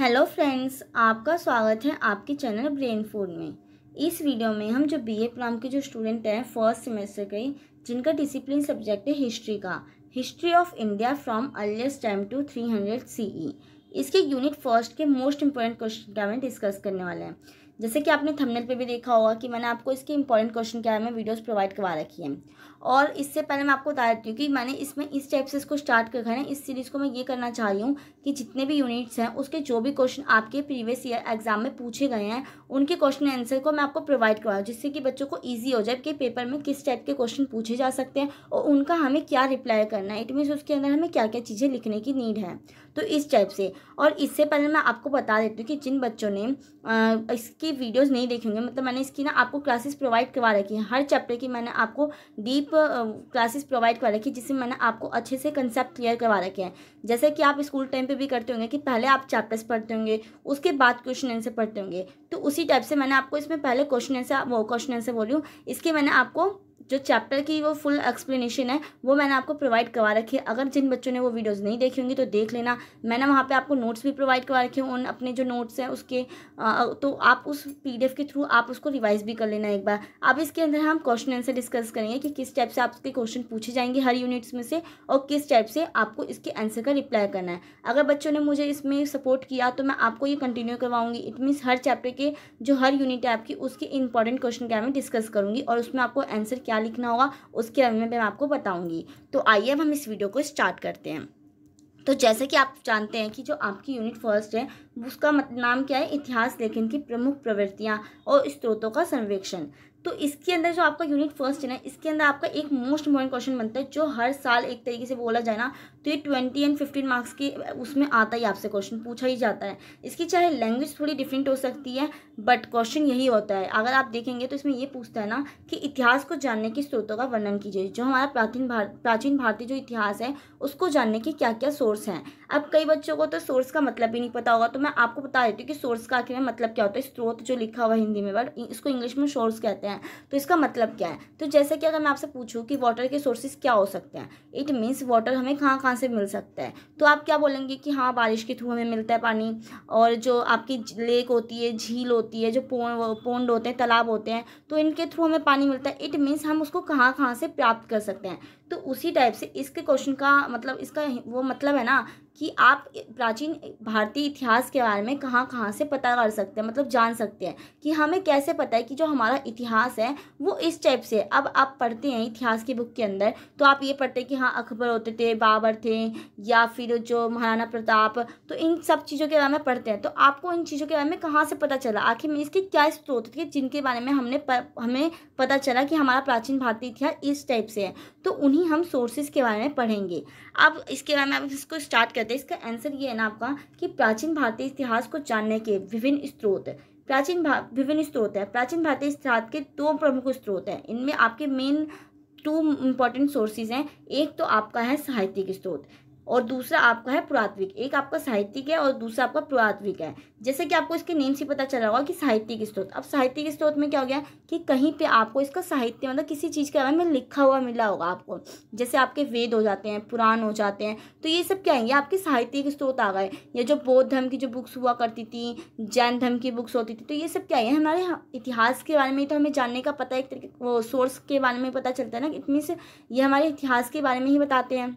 Hello friends आपका स्वागत है आपके चैनल ब्रेन फूड में इस वीडियो में हम जो बी ए प्लाम के जो स्टूडेंट हैं फर्स्ट सेमेस्टर के जिनका डिसिप्लिन सब्जेक्ट है हिस्ट्री का history of India from earliest time to three hundred C E इसके यूनिट फर्स्ट के मोस्ट इंपॉर्टेंट क्वेश्चन के बारे में डिस्कस करने वाले हैं जैसे कि आपने थंबनेल पे भी देखा होगा कि मैंने आपको इसके इंपॉर्टेंट क्वेश्चन के बारे में वीडियोस प्रोवाइड करवा रखी है और इससे पहले मैं आपको बता देती हूँ कि मैंने इसमें इस टाइप से इसको स्टार्ट कर है इस सीरीज़ को मैं ये करना चाह रही हूँ कि जितने भी यूनिट्स हैं उसके जो भी क्वेश्चन आपके प्रीवियस ईयर एग्जाम में पूछे गए हैं उनके क्वेश्चन आंसर को मैं आपको प्रोवाइड करवाऊँ जिससे कि बच्चों को ईजी हो जाए कि पेपर में किस टाइप के क्वेश्चन पूछे जा सकते हैं और उनका हमें क्या रिप्लाई करना है इट मीन्स उसके अंदर हमें क्या क्या चीज़ें लिखने की नीड है तो इस टाइप से और इससे पहले मैं आपको बता देती हूँ कि जिन बच्चों ने इसकी वीडियोज़ नहीं देखेंगे मतलब मैंने इसकी ना आपको क्लासेस प्रोवाइड करवा रखी है हर चैप्टर की मैंने आपको डीप डीप क्लासेस प्रोवाइड करवा रखी है जिसमें मैंने आपको अच्छे से कंसेप्ट क्लियर करवा रखे हैं जैसे कि आप स्कूल टाइम पे भी करते होंगे कि पहले आप चैप्टर्स पढ़ते होंगे उसके बाद क्वेश्चन आंसर पढ़ते होंगे तो उसी टाइप से मैंने आपको इसमें पहले क्वेश्चन आंसर वो क्वेश्चन आंसर बोली हूँ इसके मैंने आपको जो चैप्टर की वो फुल एक्सप्लेनेशन है वो मैंने आपको प्रोवाइड करवा रखी है अगर जिन बच्चों ने वो वीडियोज़ नहीं देखी होंगी तो देख लेना मैंने वहाँ पर आपको नोट्स भी प्रोवाइड करवा रखे हैं उन अपने जो नोट्स हैं उसके तो आप उस पी के थ्रू आप उसको रिवाइज भी कर लेना एक बार अब इसके अंदर हम क्वेश्चन आंसर डिस्कस करेंगे कि किस टाइप से आपके क्वेश्चन पूछे जाएंगे हर यूनिट्स में से और किस टाइप से आपको इसके आंसर का रिप्लाई करना है अगर बच्चों ने मुझे इसमें सपोर्ट किया तो मैं आपको ये कंटिन्यू करवाऊंगी इट मीन्स हर चैप्टर के जो हर यूनिट है आपकी उसके इंपॉर्टेंट क्वेश्चन क्या मैं डिस्कस करूँगी और उसमें आपको आंसर क्या लिखना होगा उसके बारे में मैं आपको बताऊँगी तो आइए अब हम इस वीडियो को स्टार्ट करते हैं तो जैसे कि आप जानते हैं कि जो आपकी यूनिट फर्स्ट है उसका मत नाम क्या है इतिहास लेखन की प्रमुख प्रवृत्तियाँ और स्त्रोतों का सर्वेक्षण तो इसके अंदर जो आपका यूनिट फर्स्ट है ना इसके अंदर आपका एक मोस्ट इम्पॉर्टेंट क्वेश्चन बनता है जो हर साल एक तरीके से बोला जाए ना तो ये ट्वेंटी एंड फिफ्टीन मार्क्स के उसमें आता ही आपसे क्वेश्चन पूछा ही जाता है इसकी चाहे लैंग्वेज थोड़ी डिफरेंट हो सकती है बट क्वेश्चन यही होता है अगर आप देखेंगे तो इसमें ये पूछता है ना कि इतिहास को जानने के स्रोतों का वर्णन कीजिए जो हमारा प्राचीन भारत प्राचीन भारतीय जो इतिहास है उसको जानने के क्या क्या सोर्स हैं अब कई बच्चों को तो सोर्स का मतलब भी नहीं पता होगा तो मैं आपको बता देती हूँ कि सोर्स का आखिर में मतलब क्या होता है स्रोत जो लिखा हुआ हिंदी में बट इसको इंग्लिश में सोर्स कहते हैं हैं तो इसका मतलब क्या है तो जैसे कि अगर मैं आपसे पूछूँ कि वाटर के सोर्सेज क्या हो सकते हैं इट मीन्स वाटर हमें कहाँ कहाँ से मिल सकता है तो आप क्या बोलेंगे कि हाँ बारिश के थ्रू हमें मिलता है पानी और जो आपकी लेक होती है झील होती है जो पोंड होते हैं तालाब होते हैं तो इनके थ्रू हमें पानी मिलता है इट मीन्स हम उसको कहाँ कहाँ से प्राप्त कर सकते हैं तो उसी टाइप से इसके क्वेश्चन का मतलब इसका वो मतलब है ना कि आप प्राचीन भारतीय इतिहास के बारे में कहाँ कहाँ से पता कर सकते हैं मतलब जान सकते हैं कि हमें कैसे पता है कि जो हमारा इतिहास है वो इस टाइप से अब आप पढ़ते हैं इतिहास की बुक के अंदर तो आप ये पढ़ते हैं कि हाँ अकबर होते थे बाबर थे या फिर जो महाराणा प्रताप तो इन सब चीज़ों के बारे में पढ़ते हैं तो आपको इन चीज़ों के बारे में कहाँ से पता चला आखिर में इसके क्या स्रोत थे जिनके बारे में हमने हमें पता चला कि हमारा प्राचीन भारतीय इतिहास इस टाइप से है तो उन्हीं हम सोर्सेज के बारे में पढ़ेंगे अब इसके बारे में आप इसको स्टार्ट करते तो इसका आंसर ये है ना आपका कि प्राचीन भारतीय इतिहास को जानने के विभिन्न स्रोत प्राचीन विभिन्न स्रोत है प्राचीन भारतीय इतिहास के दो प्रमुख स्रोत हैं इनमें आपके मेन टू इम्पॉर्टेंट सोर्सेज हैं एक तो आपका है साहित्यिक स्रोत और दूसरा आपका है पुरात्विक एक आपका साहित्यिक है और दूसरा आपका पुरात्विक है जैसे कि आपको इसके नेम से पता चला होगा कि साहित्यिक स्त्रोत अब साहित्यिक स्त्रोत में क्या हो गया कि कहीं पे आपको इसका साहित्य मतलब किसी चीज़ के बारे में लिखा हुआ मिला होगा आपको जैसे आपके वेद हो जाते हैं पुराण हो जाते हैं तो ये सब क्या है ये आपके साहित्यिक स्त्रोत आ गए या जो बौद्ध धर्म की जो बुक्स हुआ करती थी जैन धर्म की बुक्स होती थी तो ये सब क्या है हमारे इतिहास के बारे में तो हमें जानने का पता है एक तरीके वो सोर्स के बारे में पता चलता है ना इतनी से ये हमारे इतिहास के बारे में ही बताते हैं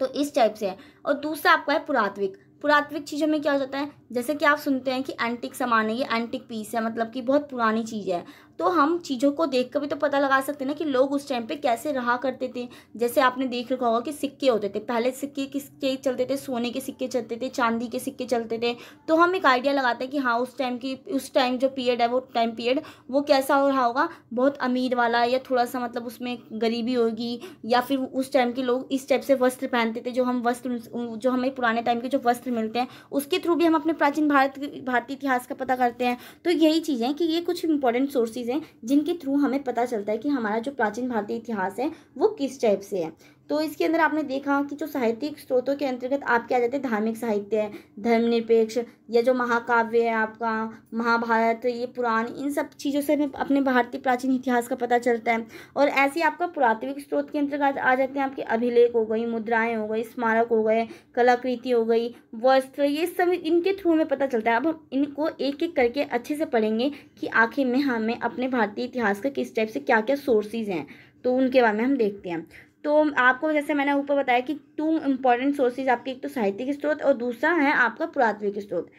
तो इस टाइप से है और दूसरा आपका है पुरात्विक पुरात्विक चीज़ों में क्या हो जाता है जैसे कि आप सुनते हैं कि एंटिक सामान है ये एंटिक पीस है मतलब कि बहुत पुरानी चीज़ है तो हम चीज़ों को देख भी तो पता लगा सकते हैं ना कि लोग उस टाइम पर कैसे रहा करते थे जैसे आपने देख रखा होगा कि सिक्के होते थे पहले सिक्के किसके चलते थे सोने के सिक्के चलते थे चांदी के सिक्के चलते थे तो हम एक आइडिया लगाते हैं कि हाँ उस टाइम की उस टाइम जो पीरियड है वो टाइम पीरियड वो कैसा हो रहा होगा बहुत अमीर वाला या थोड़ा सा मतलब उसमें गरीबी होगी या फिर उस टाइम के लोग इस टाइप से वस्त्र पहनते थे जो हम वस्त्र जो हमें पुराने टाइम के जो वस्त्र मिलते हैं उसके थ्रू भी हम अपने प्राचीन भारत भारतीय इतिहास का पता करते हैं तो यही चीज़ें कि ये कुछ इंपॉर्टेंट सोर्सेज चीज़ें जिनके थ्रू हमें पता चलता है कि हमारा जो प्राचीन भारतीय इतिहास है वो किस टाइप से है तो इसके अंदर आपने देखा कि जो साहित्यिक स्रोतों के अंतर्गत आपके आ जाते हैं धार्मिक साहित्य है धर्मनिरपेक्ष या जो महाकाव्य है आपका महाभारत ये पुराण इन सब चीज़ों से हमें अपने भारतीय प्राचीन इतिहास का पता चलता है और ऐसे ही आपका पुरातविक स्रोत के अंतर्गत आ जाते हैं आपके अभिलेख हो गई मुद्राएँ हो गई स्मारक हो गए कलाकृति हो गई वस्त्र ये सब इनके थ्रू हमें पता चलता है अब हम इनको एक एक करके अच्छे से पढ़ेंगे कि आखिर में हमें अपने भारतीय इतिहास का किस टाइप से क्या क्या सोर्सेज हैं तो उनके बारे में हम देखते हैं तो आपको जैसे मैंने ऊपर बताया कि टू इम्पॉर्टेंट सोर्सेज आपके एक तो साहित्यिक स्रोत और दूसरा है आपका पुरात्विक स्रोत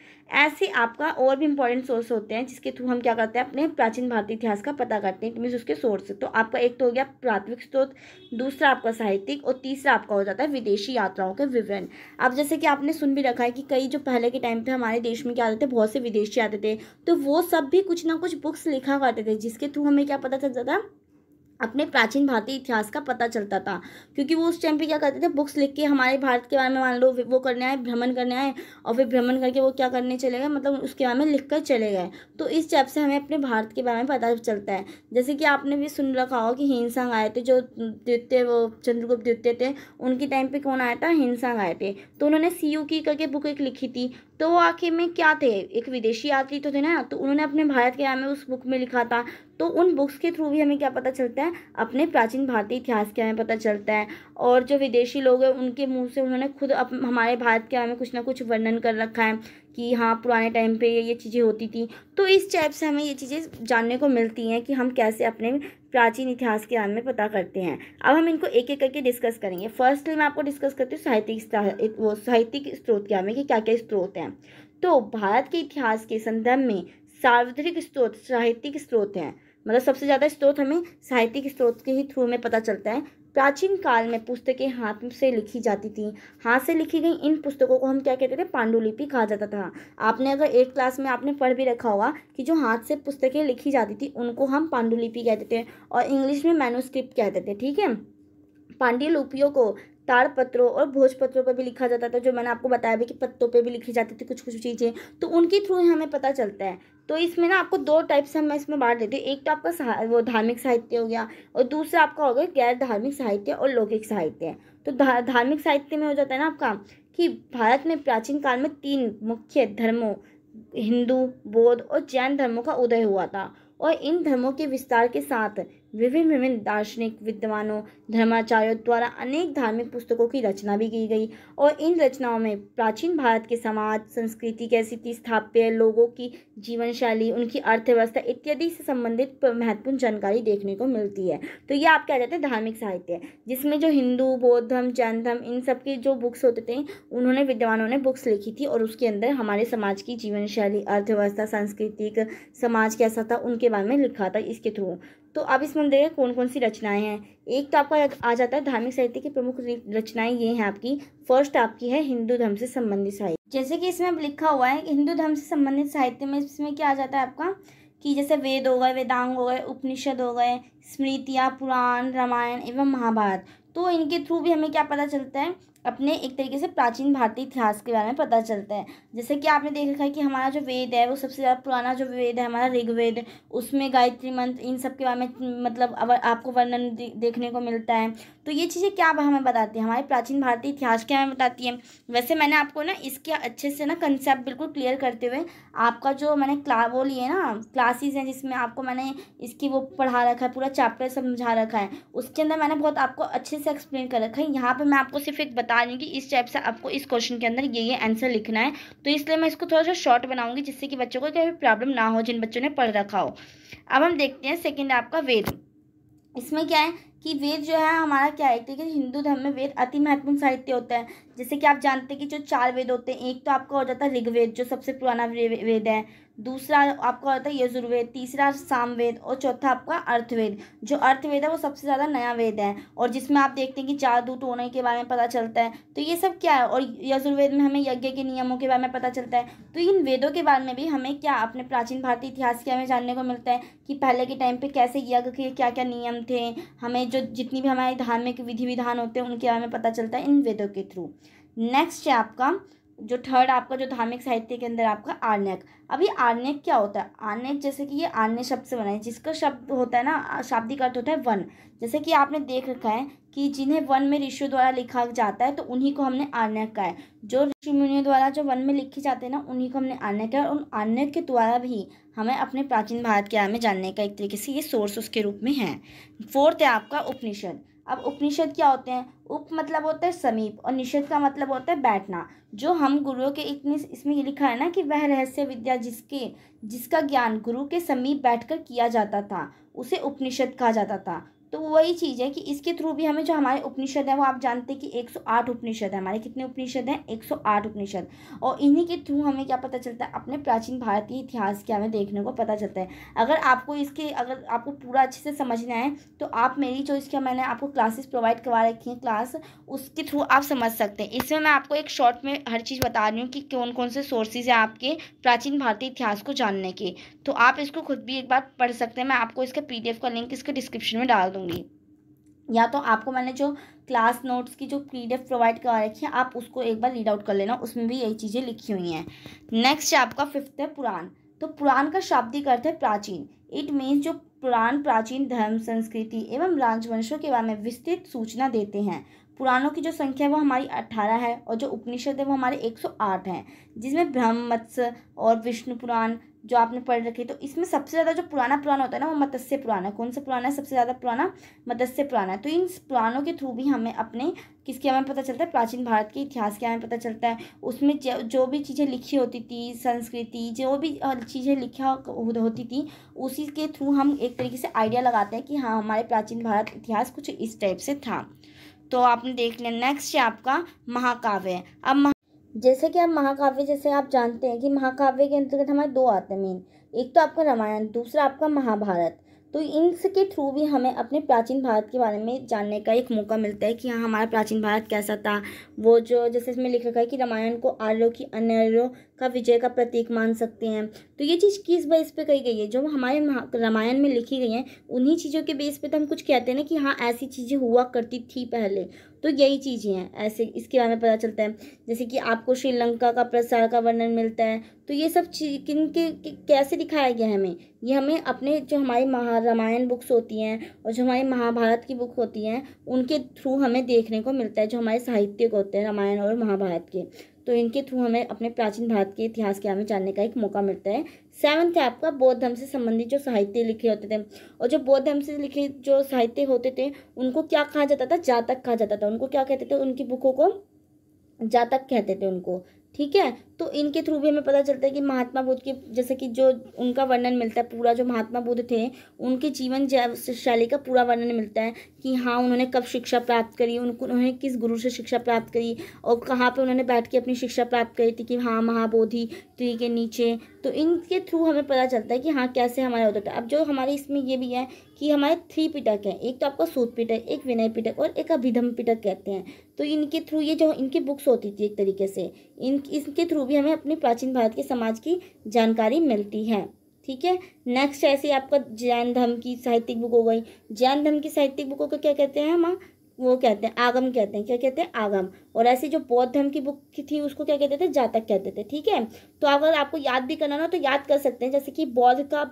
ऐसे आपका और भी इम्पॉर्टेंट सोर्स होते हैं जिसके थ्रू हम क्या करते हैं अपने प्राचीन भारतीय इतिहास का पता करते हैं मीन्स उसके सोर्स तो आपका एक तो हो गया प्राथमिक स्रोत दूसरा आपका साहित्यिक और तीसरा आपका हो जाता है विदेशी यात्राओं के विवरण अब जैसे कि आपने सुन भी रखा है कि कई जो पहले के टाइम थे हमारे देश में क्या आते थे बहुत से विदेशी आते थे तो वो सब भी कुछ ना कुछ बुक्स लिखा करते थे जिसके थ्रू हमें क्या पता चल जाता है अपने प्राचीन भारतीय इतिहास का पता चलता था क्योंकि वो उस टाइम पे क्या करते थे बुक्स लिख के हमारे भारत के बारे में मान लो वो करने आए भ्रमण करने आए और फिर भ्रमण करके वो क्या करने चले गए मतलब उसके बारे में लिख कर चले गए तो इस टाइप से हमें अपने भारत के बारे में पता चलता है जैसे कि आपने भी सुन रखा हो कि हिंसांग आए थे जो द्वितीय वो चंद्रगुप्त द्वितीय थे उनके टाइम पर कौन आया था हिंसांग आए थे तो उन्होंने सी यू की करके बुक एक लिखी थी तो वो आखिर में क्या थे एक विदेशी यात्री तो थे ना तो उन्होंने अपने भारत के बारे में उस बुक में लिखा था तो उन बुक्स के थ्रू भी हमें क्या पता चलता है अपने प्राचीन भारतीय इतिहास के में पता चलता है और जो विदेशी लोग हैं उनके मुंह से उन्होंने खुद अप, हमारे भारत के बारे में कुछ ना कुछ वर्णन कर रखा है कि हाँ पुराने टाइम पे ये ये चीज़ें होती थी तो इस टाइप से हमें ये चीज़ें जानने को मिलती हैं कि हम कैसे अपने प्राचीन इतिहास के बारे में पता करते हैं अब हम इनको एक एक करके डिस्कस करेंगे फर्स्ट मैं आपको डिस्कस करती हूँ साहित्यिक वो साहित्यिक स्रोत के बारे में कि क्या क्या स्रोत हैं तो भारत के इतिहास के संदर्भ में सार्वजनिक स्रोत साहित्यिक स्रोत हैं मतलब सबसे ज़्यादा स्रोत हमें साहित्यिक स्रोत के ही थ्रू में पता चलता है प्राचीन काल में पुस्तकें हाथ से लिखी जाती थी हाथ से लिखी गई इन पुस्तकों को हम क्या कहते थे पांडुलिपि कहा जाता था आपने अगर एट क्लास में आपने पढ़ भी रखा होगा कि जो हाथ से पुस्तकें लिखी जाती थी उनको हम पांडुलिपि कहते थे और इंग्लिश में मैनोस्क्रिप्ट कहते थे ठीक है पांडुलिपियों को ताड़पत्रों और भोजपत्रों पर भी लिखा जाता था जो मैंने आपको बताया भी कि पत्तों पे भी लिखी जाती थी कुछ कुछ चीज़ें तो उनके थ्रू ही हमें पता चलता है तो इसमें ना आपको दो टाइप से मैं इसमें बांट देती हूँ एक तो आपका वो धार्मिक साहित्य हो गया और दूसरा आपका हो गया गैर धार्मिक साहित्य और लौकिक साहित्य तो धार्मिक साहित्य में हो जाता है ना आपका कि भारत में प्राचीन काल में तीन मुख्य धर्मों हिंदू बौद्ध और जैन धर्मों का उदय हुआ था और इन धर्मों के विस्तार के साथ विभिन्न विभिन्न दार्शनिक विद्वानों धर्माचार्यों द्वारा अनेक धार्मिक पुस्तकों की रचना भी की गई और इन रचनाओं में प्राचीन भारत के समाज संस्कृति कैसी थी स्थाप्य लोगों की जीवन शैली उनकी अर्थव्यवस्था इत्यादि से संबंधित महत्वपूर्ण जानकारी देखने को मिलती है तो ये आप क्या जाते हैं धार्मिक साहित्य जिसमें जो हिंदू बौद्ध धर्म जैन धर्म इन सब के जो बुक्स होते थे उन्होंने विद्वानों ने बुक्स लिखी थी और उसके अंदर हमारे समाज की जीवन शैली अर्थव्यवस्था सांस्कृतिक समाज कैसा था उनके बारे में लिखा था इसके थ्रू तो अब इसमें हम देखें कौन कौन सी रचनाएं हैं एक तो आपका आ जाता है धार्मिक साहित्य की प्रमुख रचनाएं ये हैं आपकी फर्स्ट आपकी है हिंदू धर्म से संबंधित साहित्य जैसे कि इसमें लिखा हुआ है कि हिंदू धर्म से संबंधित साहित्य में इसमें क्या आ जाता है आपका कि जैसे वेद हो गए वेदांग हो गए उपनिषद हो गए स्मृतियाँ पुराण रामायण एवं महाभारत तो इनके थ्रू भी हमें क्या पता चलता है अपने एक तरीके से प्राचीन भारतीय इतिहास के बारे में पता चलता है जैसे कि आपने देख रखा है कि हमारा जो वेद है वो सबसे ज़्यादा पुराना जो वेद है हमारा ऋग्वेद उसमें गायत्री मंत्र इन सब के बारे में मतलब आपको वर्णन देखने को मिलता है तो ये चीज़ें क्या हमें बताती है हमारे प्राचीन भारतीय इतिहास के बारे में बताती है वैसे मैंने आपको ना इसके अच्छे से ना कंसेप्ट बिल्कुल क्लियर करते हुए आपका जो मैंने क्ला वो लिए ना क्लासेज हैं जिसमें आपको मैंने इसकी वो पढ़ा रखा है पूरा चैप्टर समझा रखा है उसके अंदर मैंने बहुत आपको अच्छे से एक्सप्लेन कर रखा है यहाँ पर मैं आपको सिर्फ एक बता बता रही हूँ कि इस टाइप से आपको इस क्वेश्चन के अंदर ये ये आंसर लिखना है तो इसलिए मैं इसको थोड़ा सा शॉर्ट बनाऊंगी जिससे कि बच्चों को कभी प्रॉब्लम ना हो जिन बच्चों ने पढ़ रखा हो अब हम देखते हैं सेकेंड आपका वेद इसमें क्या है कि वेद जो है हमारा क्या है ठीक है हिंदू धर्म में वेद अति महत्वपूर्ण साहित्य होता है जैसे कि आप जानते हैं कि जो चार वेद होते हैं एक तो आपका हो जाता है ऋग्वेद जो सबसे पुराना वेद है दूसरा आपका जाता है यजुर्वेद तीसरा सामवेद और चौथा आपका अर्थवेद जो अर्थवेद है वो सबसे ज़्यादा नया वेद है और जिसमें आप देखते हैं कि चार दूत होने के बारे में पता चलता है तो ये सब क्या है और यजुर्वेद में हमें यज्ञ के नियमों के बारे में पता चलता है तो इन वेदों के बारे में भी हमें क्या अपने प्राचीन भारतीय इतिहास के हमें जानने को मिलता है कि पहले के टाइम पर कैसे यज्ञ के क्या क्या नियम थे हमें जो जितनी भी हमारे धार्मिक विधि विधान होते हैं उनके बारे में पता चलता है इन वेदों के थ्रू नेक्स्ट है आपका जो थर्ड आपका जो धार्मिक साहित्य के अंदर आपका आर्ण्यक अभी आर्ण्यक क्या होता है आर्ण्यक जैसे कि ये आर्ण्य शब्द से बना है जिसका शब्द होता है ना शाब्दिक अर्थ होता है वन जैसे कि आपने देख रखा है कि जिन्हें वन में ऋषियों द्वारा लिखा जाता है तो उन्हीं को हमने आर्ण्यक कहा है जो ऋषि मुनियों द्वारा जो वन में लिखे जाते हैं ना उन्हीं को हमने आर्ण्यक कहा और उन आर्ण्यक के द्वारा भी हमें अपने प्राचीन भारत के बारे में जानने का एक तरीके से ये सोर्स उसके रूप में है फोर्थ है आपका उपनिषद अब उपनिषद क्या होते हैं उप मतलब होता है समीप और निषद का मतलब होता है बैठना जो हम गुरुओं के इतने इसमें ये लिखा है ना कि वह रहस्य विद्या जिसके जिसका ज्ञान गुरु के समीप बैठकर किया जाता था उसे उपनिषद कहा जाता था तो वही चीज़ है कि इसके थ्रू भी हमें जो हमारे उपनिषद हैं वो आप जानते हैं कि 108 उपनिषद है हमारे कितने उपनिषद हैं 108 उपनिषद और इन्हीं के थ्रू हमें क्या पता चलता है अपने प्राचीन भारतीय इतिहास के हमें देखने को पता चलता है अगर आपको इसके अगर आपको पूरा अच्छे से समझना है तो आप मेरी जो इसके मैंने आपको क्लासेस प्रोवाइड करवा रखी हैं क्लास उसके थ्रू आप समझ सकते हैं इसमें मैं आपको एक शॉर्ट में हर चीज़ बता रही हूँ कि कौन कौन से सोर्सेज हैं आपके प्राचीन भारतीय इतिहास को जानने के तो आप इसको खुद भी एक बार पढ़ सकते हैं मैं आपको इसका पी का लिंक इसके डिस्क्रिप्शन में डाल दूँ दूंगी या तो आपको मैंने जो क्लास नोट्स की जो पी प्रोवाइड करवा रखी है आप उसको एक बार रीड आउट कर लेना उसमें भी यही चीज़ें लिखी हुई हैं नेक्स्ट आपका फिफ्थ है पुराण तो पुराण का शाब्दिक अर्थ है प्राचीन इट मीन्स जो पुराण प्राचीन धर्म संस्कृति एवं राजवंशों के बारे में विस्तृत सूचना देते हैं पुराणों की जो संख्या है वो हमारी अट्ठारह है और जो उपनिषद है वो हमारे एक सौ आठ हैं जिसमें ब्रह्म मत्स्य और विष्णु पुराण जो आपने पढ़ रखी तो इसमें सबसे ज़्यादा जो पुराना पुराना होता है ना वो मत्स्य पुराना है कौन सा पुराना है सबसे ज़्यादा पुराना मत्स्य पुराना है तो इन पुराणों के थ्रू भी हमें अपने किसके हमें पता चलता है प्राचीन भारत के इतिहास के हमें पता चलता है उसमें जो भी चीज़ें लिखी होती थी संस्कृति जो भी चीज़ें लिखा होती थी उसी के थ्रू हम एक तरीके से आइडिया लगाते हैं कि हाँ हमारे प्राचीन भारत इतिहास कुछ इस टाइप से था तो आपने देख लिया नेक्स्ट है आपका महाकाव्य अब जैसे कि आप महाकाव्य जैसे आप जानते हैं कि महाकाव्य के अंतर्गत हमारे दो आते हैं मेन एक तो आपका रामायण दूसरा आपका महाभारत तो इनके थ्रू भी हमें अपने प्राचीन भारत के बारे में जानने का एक मौका मिलता है कि हाँ हमारा प्राचीन भारत कैसा था वो जो जैसे इसमें लिख रखा है कि रामायण को आर्यो की अन्यों का विजय का प्रतीक मान सकते हैं तो ये चीज़ किस बेस पे कही गई है जो हमारे रामायण में लिखी गई हैं उन्हीं चीज़ों के बेस पे तो हम कुछ कहते हैं ना कि हाँ ऐसी चीज़ें हुआ करती थी पहले तो यही चीज़ें हैं ऐसे इसके बारे में पता चलता है जैसे कि आपको श्रीलंका का प्रसार का वर्णन मिलता है तो ये सब चीज किन के, कैसे दिखाया गया हमें ये हमें अपने जो हमारी महा रामायण बुक्स होती हैं और जो हमारी महाभारत की बुक होती हैं उनके थ्रू हमें देखने को मिलता है जो हमारे साहित्य होते हैं रामायण और महाभारत के तो इनके थ्रू हमें अपने प्राचीन भारत के इतिहास के हमें जानने का एक मौका मिलता है सेवन्थ है आपका बौद्ध धर्म से संबंधित जो साहित्य लिखे होते थे और जो बौद्ध धर्म से लिखे जो साहित्य होते थे उनको क्या कहा जाता था जातक कहा जाता था उनको क्या कहते थे उनकी बुकों को जातक कहते थे उनको ठीक है तो इनके थ्रू भी हमें पता चलता है कि महात्मा बुद्ध के जैसे कि जो उनका वर्णन मिलता है पूरा जो महात्मा बुद्ध थे उनके जीवन शैली का पूरा वर्णन मिलता है कि हाँ उन्होंने कब शिक्षा प्राप्त करी उनको उन्होंने किस गुरु से शिक्षा प्राप्त करी और कहाँ पर उन्होंने बैठ के अपनी शिक्षा प्राप्त करी थी कि हाँ महाबोधि ट्री के नीचे तो इनके थ्रू हमें पता चलता है कि हाँ कैसे हमारा होता था अब जो हमारे इसमें ये भी है कि हमारे थ्री पिटक हैं एक तो आपका सूत पिटक एक विनय पिटक और एक अभिधम पिटक कहते हैं तो इनके थ्रू ये जो इनकी बुक्स होती थी एक तरीके से इन इनके थ्रू भी हमें अपने प्राचीन भारत के समाज की जानकारी मिलती है ठीक है नेक्स्ट ऐसे ही आपका जैन धर्म की साहित्यिक बुक हो गई जैन धर्म की साहित्यिक बुकों को क्या कहते हैं हम वो कहते हैं आगम कहते हैं क्या कहते हैं आगम और ऐसे जो बौद्ध धर्म की बुक थी उसको क्या कहते थे जातक कहते थे ठीक है तो अगर आपको याद भी करना ना तो याद कर सकते हैं जैसे कि बौद्ध का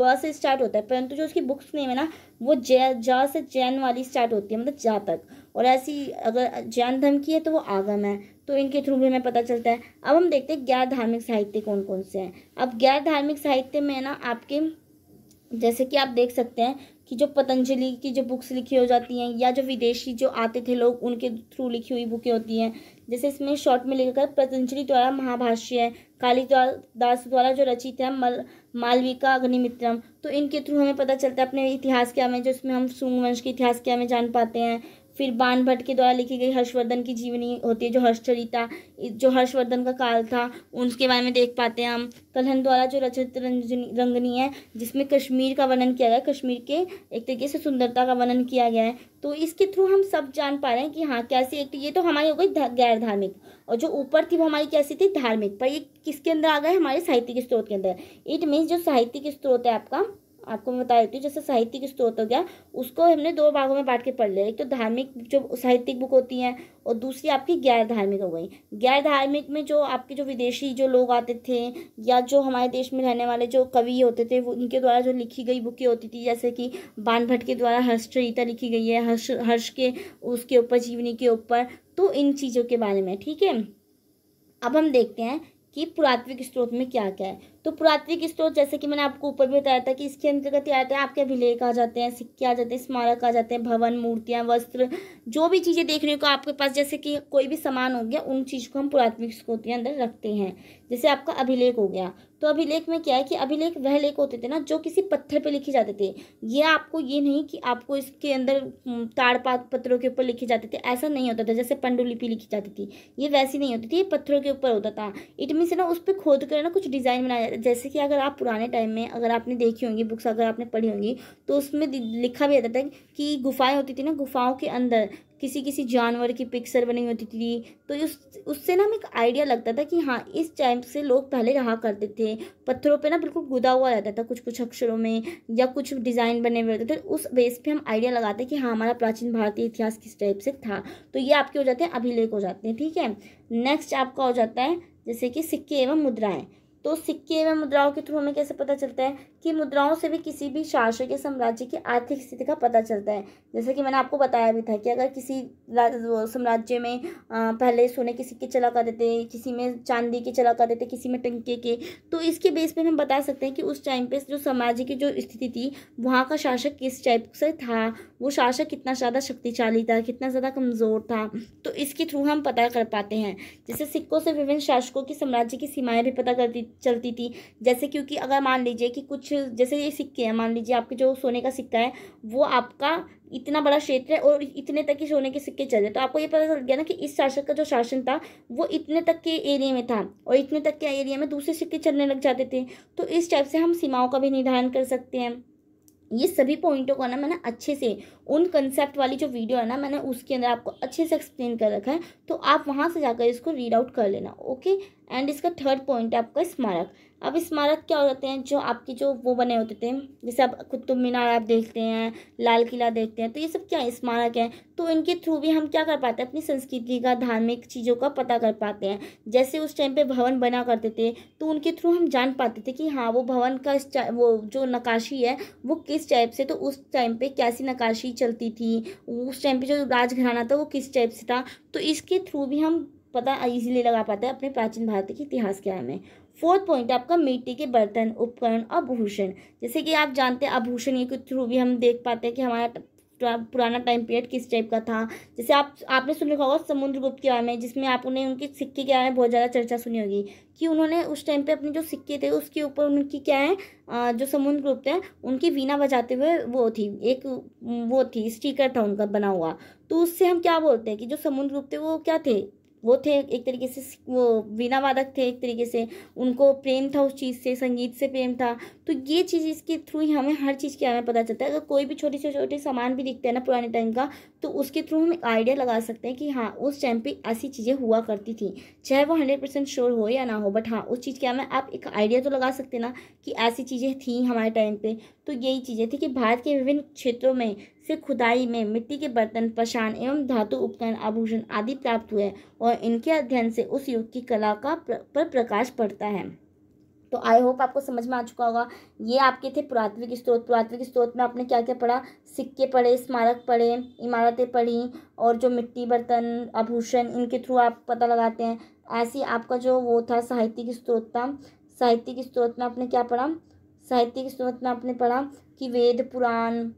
ब से स्टार्ट होता है परंतु जो उसकी बुक्स नेम है ना वो जय ज से जैन वाली स्टार्ट होती है मतलब जातक और ऐसी अगर धर्म धमकी है तो वो आगम है तो इनके थ्रू भी हमें पता चलता है अब हम देखते हैं गैर धार्मिक साहित्य कौन कौन से हैं अब गैर धार्मिक साहित्य में ना आपके जैसे कि आप देख सकते हैं कि जो पतंजलि की जो बुक्स लिखी हो जाती हैं या जो विदेशी जो आते थे लोग उनके थ्रू लिखी हुई बुकें होती हैं जैसे इसमें शॉर्ट में लिखकर पतंजलि द्वारा महाभाष्य है काली दास द्वारा जो रचित है मल मालविका अग्निमित्रम तो इनके थ्रू हमें पता चलता है अपने इतिहास के हमें जो इसमें हम सूंग वंश के इतिहास के हमें जान पाते हैं फिर बाण भट्ट के द्वारा लिखी गई हर्षवर्धन की जीवनी होती है जो हर्षचरिता जो हर्षवर्धन का काल था उसके बारे में देख पाते हैं हम कलहन द्वारा जो रचित रंगनी है जिसमें कश्मीर का वर्णन किया गया कश्मीर के एक तरीके से सुंदरता का वर्णन किया गया है तो इसके थ्रू हम सब जान पा रहे हैं कि हाँ कैसी एक तो ये तो हमारी हो गई गैर धार्मिक और जो ऊपर थी वो हमारी कैसी थी धार्मिक पर ये किसके अंदर आ गए हमारे साहित्यिक स्त्रोत के अंदर इट मीन्स जो साहित्यिक स्त्रोत है आपका आपको मैं बता देती हूँ जैसे साहित्यिक स्त्रोत हो गया उसको हमने दो भागों में बांट के पढ़ लिया एक तो धार्मिक जो साहित्यिक बुक होती हैं और दूसरी आपकी गैर धार्मिक हो गई गैर धार्मिक में जो आपके जो विदेशी जो लोग आते थे या जो हमारे देश में रहने वाले जो कवि होते थे वो उनके द्वारा जो लिखी गई बुकें होती थी जैसे कि बान भट्ट के द्वारा हर्षचरिता लिखी गई है हर्ष हर्ष के उसके ऊपर जीवनी के ऊपर तो इन चीज़ों के बारे में ठीक है अब हम देखते हैं कि पुरात्विक स्त्रोत में क्या क्या है तो पुरात्विक स्त्रोत जैसे कि मैंने आपको ऊपर भी बताया था कि इसके अंतर्गत आते हैं आपके अभिलेख आ जाते हैं सिक्के आ जाते हैं स्मारक आ जाते हैं भवन मूर्तियाँ वस्त्र जो भी चीज़ें देखने को आपके पास जैसे कि कोई भी सामान हो गया उन चीज़ को हम पुरात्विक स्त्रोत के अंदर रखते हैं जैसे आपका अभिलेख हो गया तो अभिलेख में क्या है कि अभिलेख वह लेख होते थे ना जो किसी पत्थर पे लिखे जाते थे ये आपको ये नहीं कि आपको इसके अंदर ताड़पात पत्थरों के ऊपर लिखे जाते थे ऐसा नहीं होता था जैसे पंडुलिपि लिखी जाती थी ये वैसी नहीं होती थी ये पत्थरों के ऊपर होता था इट मीनस ना उस पर खोद कर ना कुछ डिज़ाइन बनाया जाता जैसे कि अगर आप पुराने टाइम में अगर आपने देखी होंगी बुक्स अगर आपने पढ़ी होंगी तो उसमें लिखा भी जाता था कि गुफाएँ होती थी ना गुफाओं के अंदर किसी किसी जानवर की पिक्चर बनी होती थी तो उस उससे ना हमें एक आइडिया लगता था कि हाँ इस टाइम से लोग पहले रहा करते थे पत्थरों पे ना बिल्कुल गुदा हुआ रहता था कुछ कुछ अक्षरों में या कुछ डिज़ाइन बने हुए होते थे तो उस बेस पे हम आइडिया लगाते कि हाँ हमारा प्राचीन भारतीय इतिहास किस टाइप से था तो ये आपके हो जाते हैं अभिलेख हो जाते हैं ठीक है नेक्स्ट आपका हो जाता है जैसे कि सिक्के एवं मुद्राएँ तो सिक्के एवं मुद्राओं के थ्रू हमें कैसे पता चलता है कि मुद्राओं से भी किसी भी शासक या साम्राज्य की आर्थिक स्थिति का पता चलता है जैसे कि मैंने आपको बताया भी था कि अगर किसी साम्राज्य में पहले सोने के सिक्के चला कर देते किसी में चांदी के चला कर देते किसी में टंके के तो इसके बेस पर हम बता सकते हैं कि उस टाइम पर जो सामाजिक की जो स्थिति थी वहाँ का शासक किस टाइप से था वो शासक कितना ज़्यादा शक्तिशाली था कितना ज़्यादा कमज़ोर था तो इसके थ्रू हम पता कर पाते हैं जैसे सिक्कों से विभिन्न शासकों की साम्राज्य की सीमाएँ भी पता करती चलती थी जैसे क्योंकि अगर मान लीजिए कि कुछ जैसे ये सिक्के हैं मान लीजिए आपके जो सोने का सिक्का है वो आपका इतना बड़ा क्षेत्र है और इतने तक ही सोने के सिक्के चले तो आपको ये पता चल गया ना कि इस शासक का जो शासन था वो इतने तक के एरिया में था और इतने तक के एरिया में दूसरे सिक्के चलने लग जाते थे तो इस टाइप से हम सीमाओं का भी निर्धारण कर सकते हैं ये सभी पॉइंटों को ना मैंने अच्छे से उन कंसेप्ट वाली जो वीडियो है ना मैंने उसके अंदर आपको अच्छे से एक्सप्लेन कर रखा है तो आप वहाँ से जाकर इसको रीड आउट कर लेना ओके एंड इसका थर्ड पॉइंट है आपका स्मारक अब स्मारक क्या हो जाते हैं जो आपके जो वो बने होते थे जैसे आप कुतुब तो मीनार आप देखते हैं लाल किला देखते हैं तो ये सब क्या है? स्मारक हैं तो इनके थ्रू भी हम क्या कर पाते हैं अपनी संस्कृति का धार्मिक चीज़ों का पता कर पाते हैं जैसे उस टाइम पे भवन बना करते थे तो उनके थ्रू हम जान पाते थे कि हाँ वो भवन का वो जो नकाशी है वो किस टाइप से तो उस टाइम पर कैसी नकाशी चलती थी उस टाइम पर जो राजघराना था वो किस टाइप से था तो इसके थ्रू भी हम पता इजीली लगा पाते हैं अपने प्राचीन भारत के इतिहास के बारे में फोर्थ पॉइंट है आपका मिट्टी के बर्तन उपकरण भूषण जैसे कि आप जानते हैं आभूषण के थ्रू भी हम देख पाते हैं कि हमारा पुराना टाइम पीरियड किस टाइप का था जैसे आप आपने सुन रखा होगा समुद्रगुप्त के बारे में जिसमें आपने उनके सिक्के के बारे में बहुत ज़्यादा चर्चा सुनी होगी कि उन्होंने उस टाइम पे अपने जो सिक्के थे उसके ऊपर उनकी क्या है जो समुद्रगुप्त हैं उनकी वीणा बजाते हुए वो थी एक वो थी स्टीकर था उनका बना हुआ तो उससे हम क्या बोलते हैं कि जो समुद्रगुप्त थे वो क्या थे वो थे एक तरीके से वो वीणा वादक थे एक तरीके से उनको प्रेम था उस चीज़ से संगीत से प्रेम था तो ये चीज़ इसके थ्रू ही हमें हर चीज़ के बारे में पता चलता है अगर कोई भी छोटे से छोटे सामान भी दिखते हैं ना पुराने टाइम का तो उसके थ्रू हम एक आइडिया लगा सकते हैं कि हाँ उस टाइम पर ऐसी चीज़ें हुआ करती थी चाहे वो हंड्रेड परसेंट श्योर हो या ना हो बट हाँ उस चीज़ के बारे में आप एक आइडिया तो लगा सकते ना कि ऐसी चीज़ें थी हमारे टाइम पर तो यही चीज़ें थी कि भारत के विभिन्न क्षेत्रों में से खुदाई में मिट्टी के बर्तन पशान एवं धातु उपकरण आभूषण आदि प्राप्त हुए और इनके अध्ययन से उस युग की कला का पर प्रकाश पड़ता है तो आई होप आपको समझ में आ चुका होगा ये आपके थे पुरात्विक स्त्रोत पुरात्विक स्त्रोत में आपने क्या क्या पढ़ा सिक्के पढ़े स्मारक पढ़े इमारतें पढ़ी और जो मिट्टी बर्तन आभूषण इनके थ्रू आप पता लगाते हैं ऐसी आपका जो वो था साहित्यिक स्त्रोत था साहित्यिक स्त्रोत में आपने क्या पढ़ा साहित्यिक स्त्रोत में आपने पढ़ा कि वेद पुराण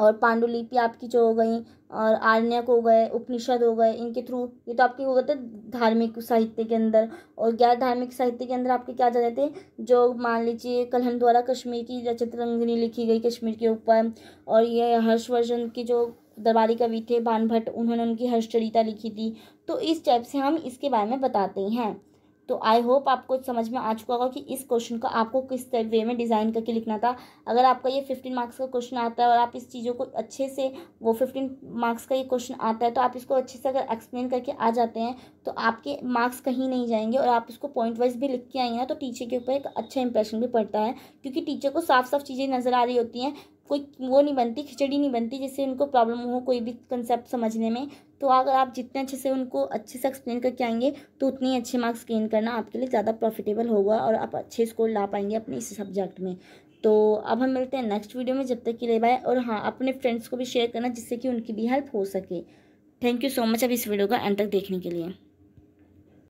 और पांडुलिपि आपकी जो हो गई और आर्यक हो गए उपनिषद हो गए इनके थ्रू ये तो आपके हो गए थे धार्मिक साहित्य के अंदर और गैर धार्मिक साहित्य के अंदर आपके क्या जाते थे जो मान लीजिए कलहन द्वारा कश्मीर की रचित रंगनी लिखी गई कश्मीर के ऊपर और ये हर्षवर्धन की जो दरबारी कवि थे भानभट्ट उन्होंने उनकी हर्षचरिता लिखी थी तो इस टाइप से हम इसके बारे में बताते हैं तो आई होप आपको समझ में आ चुका होगा कि इस क्वेश्चन को आपको किस वे में डिज़ाइन करके लिखना था अगर आपका ये फिफ्टीन मार्क्स का क्वेश्चन आता है और आप इस चीज़ों को अच्छे से वो फिफ्टीन मार्क्स का ये क्वेश्चन आता है तो आप इसको अच्छे से अगर एक्सप्लेन करके आ जाते हैं तो आपके मार्क्स कहीं नहीं जाएंगे और आप इसको पॉइंट वाइज भी लिख के आई हैं तो टीचर के ऊपर एक अच्छा इंप्रेशन भी पड़ता है क्योंकि टीचर को साफ साफ चीज़ें नज़र आ रही होती हैं कोई वो नहीं बनती खिचड़ी नहीं बनती जिससे उनको प्रॉब्लम हो कोई भी कंसेप्ट समझने में तो अगर आप जितने अच्छे से उनको अच्छे से एक्सप्लेन करके आएंगे तो उतनी अच्छे मार्क्स गेन करना आपके लिए ज़्यादा प्रॉफिटेबल होगा और आप अच्छे स्कोर ला पाएंगे अपने इस सब्जेक्ट में तो अब हम मिलते हैं नेक्स्ट वीडियो में जब तक के लिए बाय और हाँ अपने फ्रेंड्स को भी शेयर करना जिससे कि उनकी भी हेल्प हो सके थैंक यू सो मच अब इस वीडियो का एंड तक देखने के लिए